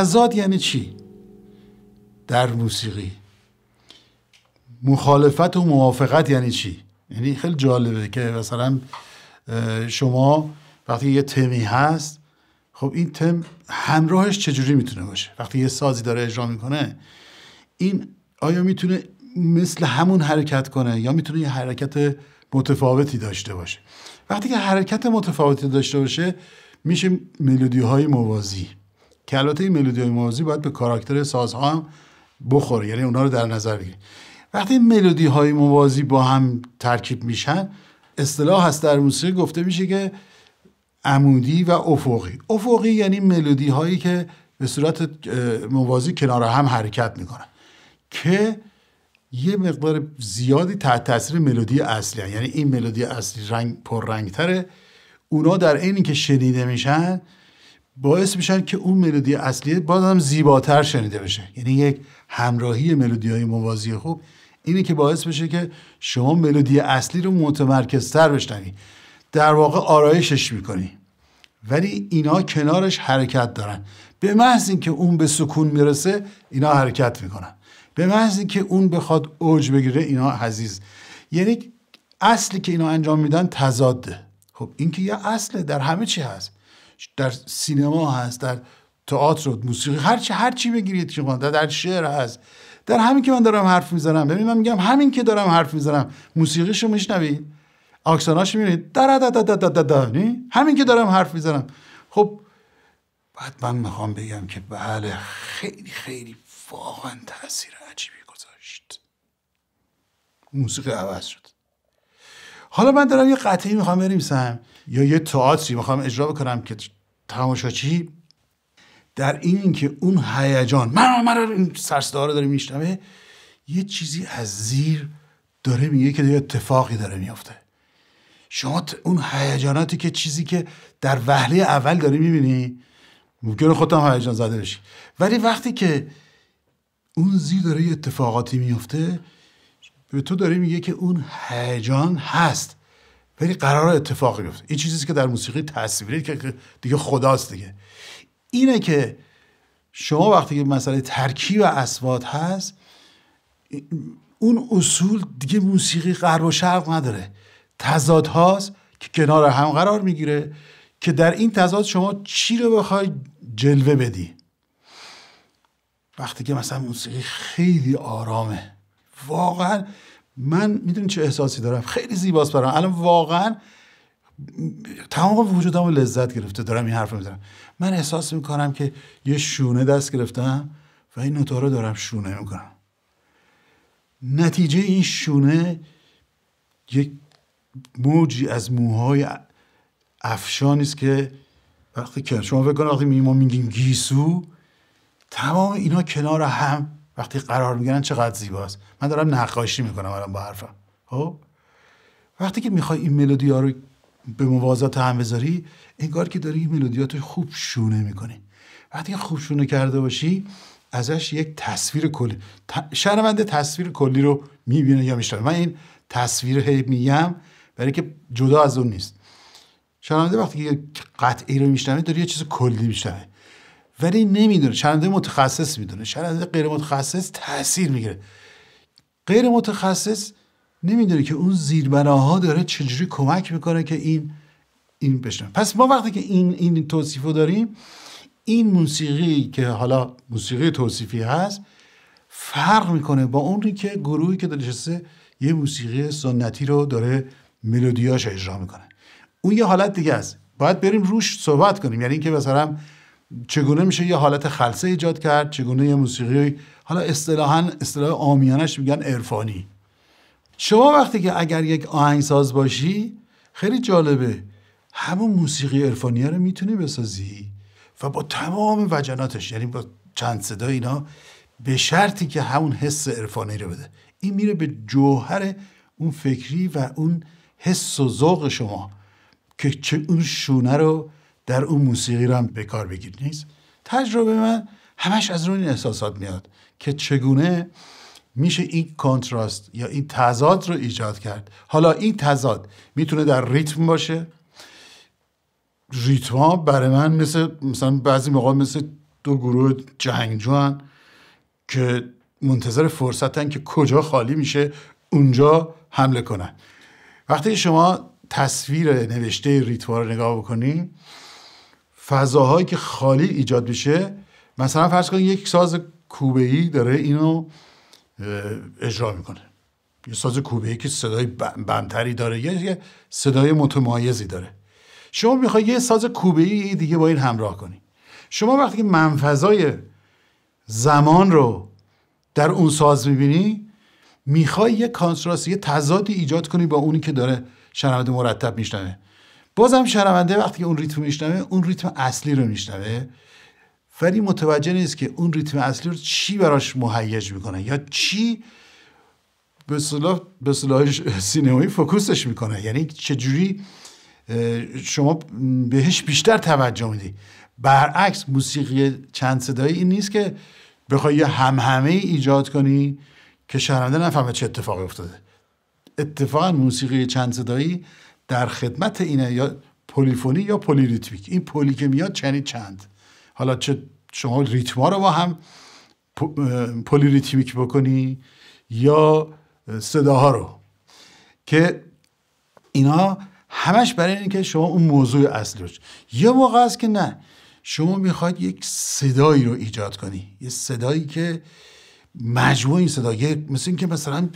شهزاد یعنی چی در موسیقی مخالفت و موافقت یعنی چی یعنی خیلی جالبه که مثلا شما وقتی یه تمی هست خب این تم همراهش چجوری میتونه باشه وقتی یه سازی داره اجرا میکنه این آیا میتونه مثل همون حرکت کنه یا میتونه یه حرکت متفاوتی داشته باشه وقتی که حرکت متفاوتی داشته باشه میشه ملودی های موازی که البته این ملودی های موازی باید به کاراکتر سازها هم بخوره یعنی اونا رو در نظر بگیر وقتی ملودی های موازی با هم ترکیب میشن اصطلاح هست در موسیقی گفته میشه که عمودی و افقی افقی یعنی ملودی هایی که به صورت موازی کنار هم حرکت میکنن که یه مقدار زیادی تحت تاثیر ملودی اصلی هن. یعنی این ملودی اصلی رنگ پر رنگ تره اونا در این که شنیده میشن باعث میشن که اون ملودی اصلی بازم زیباتر شنیده بشه یعنی یک همراهی ملودی های موازی خوب اینه که باعث بشه که شما ملودی اصلی رو متمرکزتر بشنوی در واقع آرایشش میکنی ولی اینا کنارش حرکت دارن به محض اینکه اون به سکون میرسه اینا حرکت میکنن به محض اینکه اون بخواد اوج بگیره اینا حزیز یعنی اصلی که اینا انجام میدن تضاده خب این که یه اصله در همه چی هست در سینما هست در تئاتر و موسیقی هر چی هر چی بگیرید در شعر هست در همین که من دارم حرف میزنم ببین من میگم همین که دارم حرف میزنم موسیقیشو میشنوید آکساناش میبینید در همین که دارم حرف میزنم خب بعد من میخوام بگم که بله خیلی خیلی واقعا تاثیر عجیبی گذاشت موسیقی عوض شد حالا من دارم یه قطعی میخوام سم یا یه تئاتری میخوام اجرا بکنم که تماشاچی در این اینکه اون هیجان من من این سرصدا رو داره میشنوه یه چیزی از زیر داره میگه که یه اتفاقی داره میافته شما اون هیجاناتی که چیزی که در وحله اول داری میبینی ممکنه خودم هیجان زده بشی ولی وقتی که اون زیر داره یه اتفاقاتی میفته به تو داری میگه که اون هیجان هست ولی قرار اتفاقی بیفته این چیزیست که در موسیقی تصویری که دیگه خداست دیگه اینه که شما وقتی که مسئله ترکیب اسوات هست اون اصول دیگه موسیقی غرب و شرق نداره تضاد هاست که کنار هم قرار میگیره که در این تضاد شما چی رو بخوای جلوه بدی وقتی که مثلا موسیقی خیلی آرامه واقعا من میدونی چه احساسی دارم خیلی زیباست برام الان واقعا تمام وجودم لذت گرفته دارم این حرف میزنم من احساس میکنم که یه شونه دست گرفتم و این نوتا دارم شونه میکنم نتیجه این شونه یک موجی از موهای افشانی است که وقتی شما فکر کنید وقتی ما میگیم گیسو تمام اینا کنار هم وقتی قرار میگیرن چقدر زیباست من دارم نقاشی میکنم الان با حرفم خب وقتی که میخوای این ملودی ها رو به موازات هم بذاری انگار که داری این ها رو خوب شونه میکنی وقتی خوب شونه کرده باشی ازش یک تصویر کلی شرمنده تصویر کلی رو میبینه یا میشنوه من این تصویر هی میگم برای که جدا از اون نیست شرمنده وقتی که قطعی رو میشنوه داری یه چیز کلی میشنوه ولی نمیدونه چنده متخصص میدونه چنده غیر متخصص تاثیر میگیره غیر متخصص نمیدونه که اون زیربناها داره چجوری کمک میکنه که این این بشنه پس ما وقتی که این این توصیف رو داریم این موسیقی که حالا موسیقی توصیفی هست فرق میکنه با اونی که گروهی که داره یه موسیقی سنتی رو داره ملودیاش اجرا میکنه اون یه حالت دیگه است باید بریم روش صحبت کنیم یعنی اینکه مثلا چگونه میشه یه حالت خلصه ایجاد کرد چگونه یه موسیقی حالا اصطلاحا اصطلاح آمیانش میگن عرفانی شما وقتی که اگر یک آهنگساز باشی خیلی جالبه همون موسیقی عرفانی رو میتونی بسازی و با تمام وجناتش یعنی با چند صدا اینا به شرطی که همون حس عرفانی رو بده این میره به جوهر اون فکری و اون حس و ذوق شما که چه اون شونه رو در اون موسیقی رو هم به کار بگیر نیست تجربه من همش از روی این احساسات میاد که چگونه میشه این کنتراست یا این تضاد رو ایجاد کرد حالا این تضاد میتونه در ریتم باشه ریتما برای من مثل مثلا بعضی موقع مثل دو گروه جنگجو که منتظر فرصتن که کجا خالی میشه اونجا حمله کنن وقتی شما تصویر نوشته ریتما رو نگاه بکنی فضاهایی که خالی ایجاد بشه مثلا فرض کنید یک ساز کوبه ای داره اینو اجرا میکنه یه ساز کوبه ای که صدای بمتری داره یه صدای متمایزی داره شما میخوای یه ساز کوبه ای دیگه با این همراه کنی شما وقتی که منفضای زمان رو در اون ساز میبینی میخوای یه کانتراست یه تضادی ایجاد کنی با اونی که داره شنونده مرتب میشنوه بازم شنونده وقتی که اون ریتم میشنوه اون ریتم اصلی رو میشنوه ولی متوجه نیست که اون ریتم اصلی رو چی براش مهیج میکنه یا چی به صلاح سینمایی فوکوسش میکنه یعنی چجوری شما بهش بیشتر توجه میدی برعکس موسیقی چند صدایی این نیست که بخوای یه همهمه ایجاد کنی که شنونده نفهمه چه اتفاقی افتاده اتفاقا موسیقی چند صدایی در خدمت اینه یا پولیفونی یا پولیریتمیک این پولی که میاد چنین یعنی چند حالا چه شما ریتما رو با هم پولیریتمیک بکنی یا صداها رو که اینا همش برای اینکه که شما اون موضوع اصلی روش یه موقع است که نه شما میخواید یک صدایی رو ایجاد کنی یه صدایی که مجموع این صدا مثل اینکه مثلا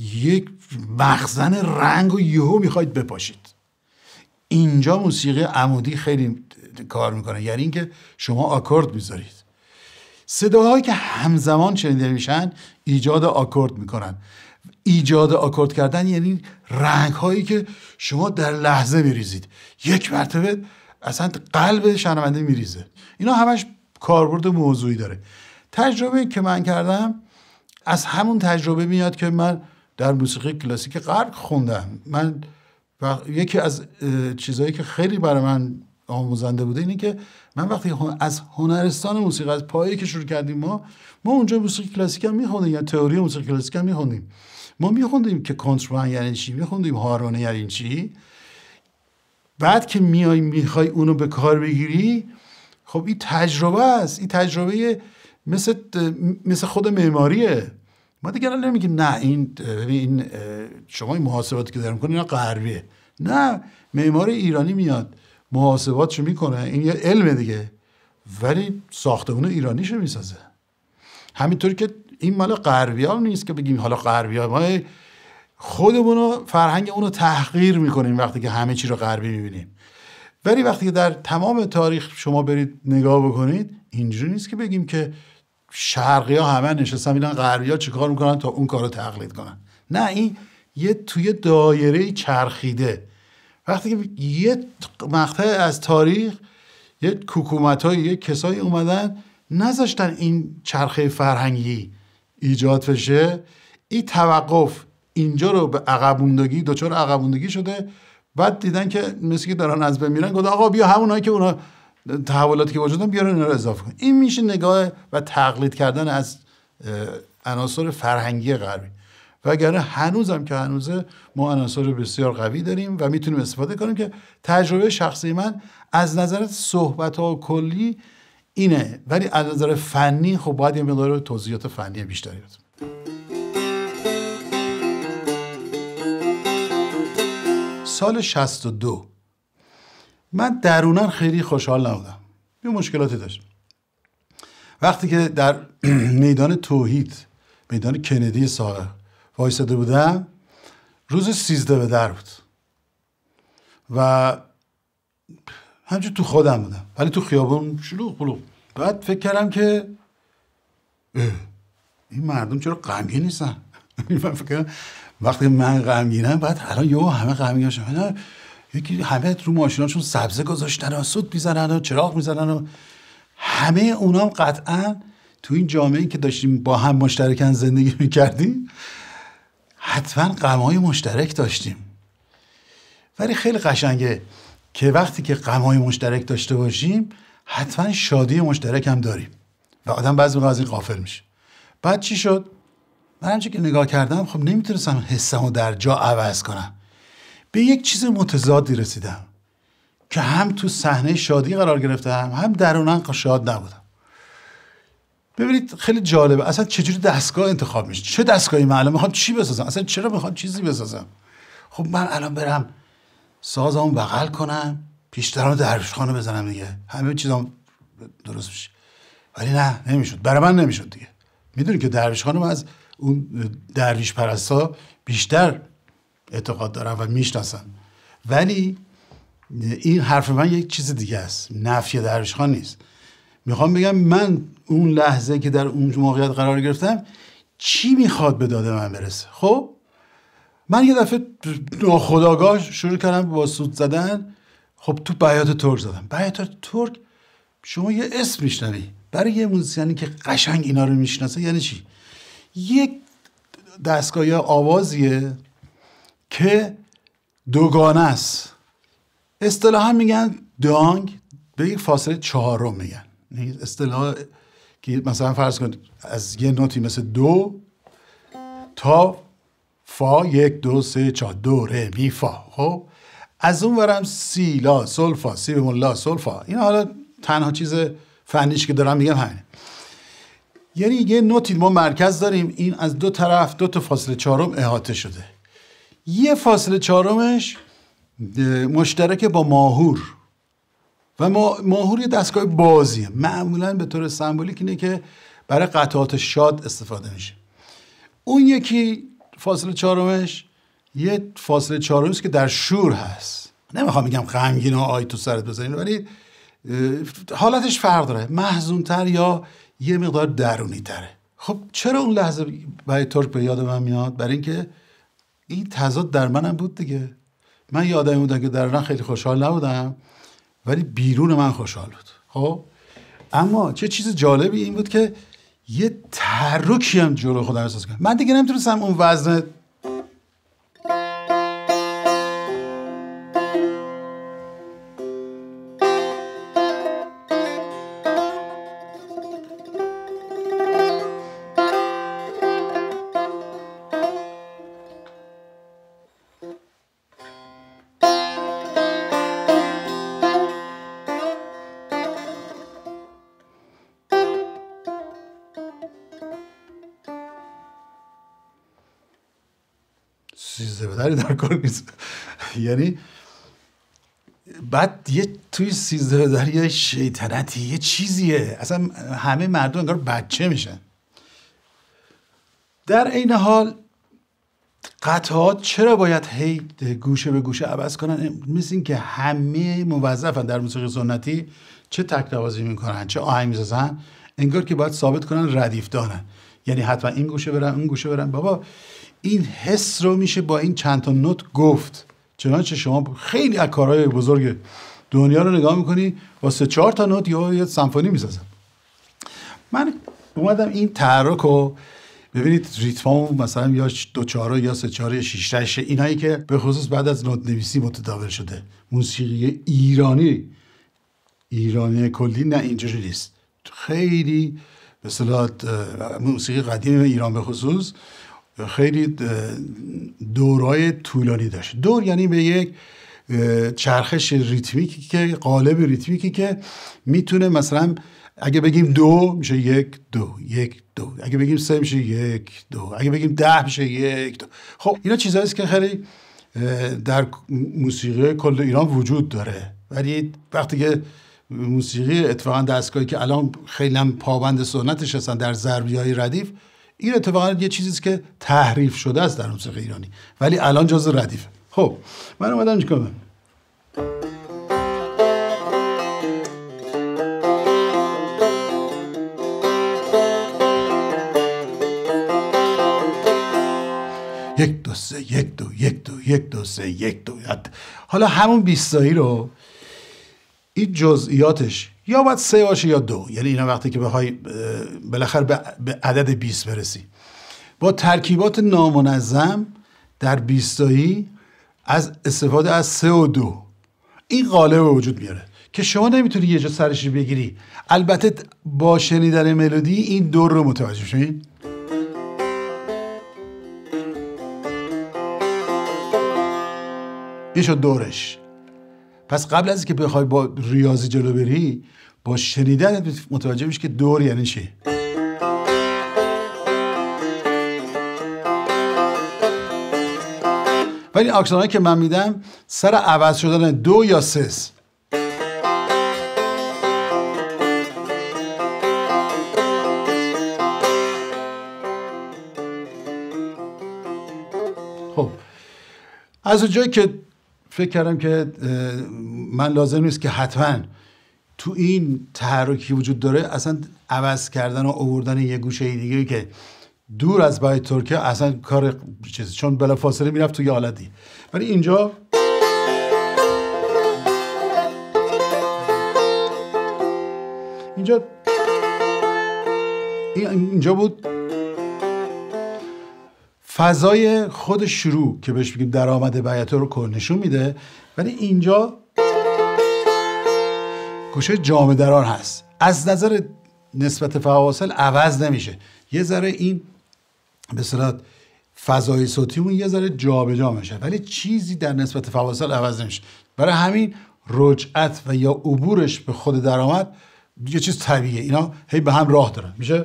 یک مخزن رنگ و یهو میخواید بپاشید اینجا موسیقی عمودی خیلی کار میکنه یعنی اینکه شما آکورد میذارید صداهایی که همزمان شنیده میشن ایجاد آکورد میکنن ایجاد آکورد کردن یعنی رنگ هایی که شما در لحظه میریزید یک مرتبه اصلا قلب شنونده میریزه اینا همش کاربرد موضوعی داره تجربه که من کردم از همون تجربه میاد که من در موسیقی کلاسیک غرب خوندم من یکی از چیزهایی که خیلی برای من آموزنده بوده اینه که من وقتی از هنرستان موسیقی از پایه که شروع کردیم ما ما اونجا موسیقی کلاسیک هم میخوندیم یا تئوری موسیقی کلاسیک هم میخوندیم ما میخوندیم که کنتربان یعنی چی میخوندیم هارونه یعنی چی بعد که میای میخوای اونو به کار بگیری خب این تجربه است این تجربه مثل مثل خود معماریه ما دیگه الان نمیگیم نه این ببین شما این محاسباتی که دارم میکنه اینا غربیه نه معمار ایرانی میاد محاسباتشو میکنه این یه علم دیگه ولی ساختمون ایرانیشو میسازه همینطوری که این مال غربی ها نیست که بگیم حالا غربی ها ما خودمون رو فرهنگ اون رو تحقیر میکنیم وقتی که همه چی رو غربی میبینیم ولی وقتی که در تمام تاریخ شما برید نگاه بکنید اینجوری نیست که بگیم که شرقی ها همه نشستن میدن غربی ها چیکار میکنن تا اون کار رو تقلید کنن نه این یه توی دایره چرخیده وقتی که یه مقطع از تاریخ یه کوکومت های یه کسایی اومدن نذاشتن این چرخه فرهنگی ایجاد بشه این توقف اینجا رو به عقبوندگی دچار عقبوندگی شده بعد دیدن که مثل که دارن از بمیرن گفتن آقا بیا همونایی که اونا تحولاتی که وجود بیارن اینا رو اضافه کن این میشه نگاه و تقلید کردن از عناصر فرهنگی غربی وگرنه هنوزم که هنوزه ما عناصر بسیار قوی داریم و میتونیم استفاده کنیم که تجربه شخصی من از نظر صحبت ها کلی اینه ولی از نظر فنی خب باید یه مقدار توضیحات فنی بیشتری بدم سال 62 من درونن خیلی خوشحال نبودم یه مشکلاتی داشت وقتی که در میدان توحید میدان کندی ساقه وایستده بودم روز سیزده به در بود و همچنین تو خودم بودم ولی تو خیابون شلوغ بلوغ بعد فکر کردم که این مردم چرا غمگین نیستن من فکر وقتی من غمگینم بعد الان یو همه غمگین هاشم یکی همه رو ماشیناشون سبزه گذاشتن و سود میزنن و چراغ میزنن و همه اونام قطعا تو این جامعه که داشتیم با هم مشترکن زندگی میکردیم حتما غمهای مشترک داشتیم ولی خیلی قشنگه که وقتی که غمهای مشترک داشته باشیم حتما شادی مشترک هم داریم و آدم بعضی موقع از این قافل میشه بعد چی شد من که نگاه کردم خب نمیتونستم حسمو در جا عوض کنم به یک چیز متضادی رسیدم که هم تو صحنه شادی قرار گرفتم هم درونن شاد نبودم ببینید خیلی جالبه اصلا چجوری دستگاه انتخاب میشه چه دستگاهی معلومه میخوام چی بسازم اصلا چرا میخوام چیزی بسازم خب من الان برم سازم بغل کنم پیشتران درش خانه بزنم دیگه همه چیزام درست میشه ولی نه نمیشد برای من نمیشد دیگه میدونی که درویش از اون درویش پرستا بیشتر اعتقاد دارم و میشناسن ولی این حرف من یک چیز دیگه است نفی درشخان نیست میخوام بگم من اون لحظه که در اون موقعیت قرار گرفتم چی میخواد به داده من برسه خب من یه دفعه ناخداگاه شروع کردم با سود زدن خب تو بیات ترک زدم بیات ترک شما یه اسم میشنوی برای یه موزیسیانی که قشنگ اینا رو میشناسه یعنی چی یک دستگاه آوازیه که دوگانه است اصطلاحا میگن دانگ به یک فاصله چهارم میگن یعنی اصطلاح که مثلا فرض کنید از یه نوتی مثل دو تا فا یک دو سه چهار دو ره می فا خب از اون ورم سی لا سلفا سی بمون لا سلفا این حالا تنها چیز فنیش که دارم میگم همینه یعنی یه نوتی ما مرکز داریم این از دو طرف دو تا فاصله چهارم احاطه شده یه فاصله چهارمش مشترک با ماهور و ماهور یه دستگاه بازیه معمولا به طور سمبولیک اینه که برای قطعات شاد استفاده میشه اون یکی فاصله چهارمش یه فاصله چهارمی که در شور هست نمیخوام میگم غمگین و آی تو سرت بزنین ولی حالتش فرق داره تر یا یه مقدار درونی تره خب چرا اون لحظه برای ترک به یاد من میاد برای اینکه این تضاد در منم بود دیگه من یه آدمی بودم که من خیلی خوشحال نبودم ولی بیرون من خوشحال بود خب اما چه چیز جالبی این بود که یه تحرکی هم جلو خودم احساس کنم من دیگه نمیتونستم اون وزن چیز در کار یعنی بعد یه توی سیزده بدر یه شیطنتی یه چیزیه اصلا همه مردم انگار بچه میشن در عین حال قطعات چرا باید هی گوشه به گوشه عوض کنن مثل اینکه همه موظفن در موسیقی سنتی چه تکنوازی میکنن چه آهنگ میسازن انگار که باید ثابت کنن ردیف دارن یعنی حتما این گوشه برن اون گوشه برن بابا این حس رو میشه با این چند تا نوت گفت چنانچه شما خیلی از کارهای بزرگ دنیا رو نگاه میکنی با سه چهار تا نوت یا یه سمفونی میسازم من اومدم این تحرک رو ببینید ریتمام مثلا یا دو چهار یا سه چهار یا شیش اینایی که به خصوص بعد از نوت نویسی متداول شده موسیقی ایرانی ایرانی کلی نه اینجوری نیست خیلی به موسیقی قدیم ایران به خصوص خیلی دورای طولانی داشت دور یعنی به یک چرخش ریتمیکی که قالب ریتمیکی که میتونه مثلا اگه بگیم دو میشه یک دو یک دو اگه بگیم سه میشه یک دو اگه بگیم ده میشه یک دو خب اینا چیزهاییست که خیلی در موسیقی کل ایران وجود داره ولی وقتی که موسیقی اتفاقا دستگاهی که الان خیلی پابند سنتش هستن در ضربی های ردیف این اتفاقا یه چیزی که تحریف شده است در موسیقی ایرانی ولی الان جز ردیفه خب من اومدم چیکار یک دو سه یک دو یک دو یک دو سه یک دو حالا همون بیستایی رو این جزئیاتش یا باید سه باشه یا دو یعنی اینا وقتی که بخوای بالاخره به عدد 20 برسی با ترکیبات نامنظم در بیستایی از استفاده از سه و دو این قالب وجود میاره که شما نمیتونی یه جا سرش بگیری البته با شنیدن ملودی این دور رو متوجه شوید این شد دورش پس قبل از که بخوای با ریاضی جلو بری با شنیدن متوجه میشی که دور یعنی چی ولی هایی که من میدم سر عوض شدن دو یا سه خب از اونجایی که فکر کردم که من لازم نیست که حتما تو این تحرکی وجود داره اصلا عوض کردن و آوردن یه گوشه دیگه که دور از بای ترکیه اصلا کار چیزی چون فاصله میرفت توی آلدی ولی اینجا اینجا اینجا بود فضای خود شروع که بهش میگیم درآمد بیاتو رو کن نشون میده ولی اینجا گوشه جامدران هست از نظر نسبت فواصل عوض نمیشه یه ذره این به صورت فضای صوتیمون یه ذره جابجا میشه ولی چیزی در نسبت فواصل عوض نمیشه برای همین رجعت و یا عبورش به خود درآمد یه چیز طبیعیه اینا هی به هم راه دارن میشه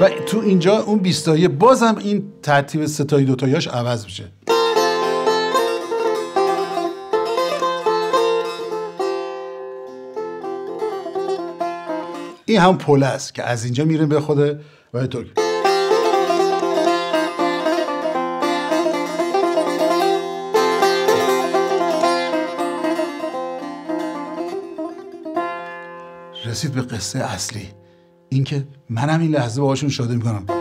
و تو اینجا اون بیستایی بازم این ترتیب ستایی دوتاییاش عوض میشه این هم پل است که از اینجا میریم به خود و رسید به قصه اصلی اینکه منم این لحظه باهاشون شاده میکنم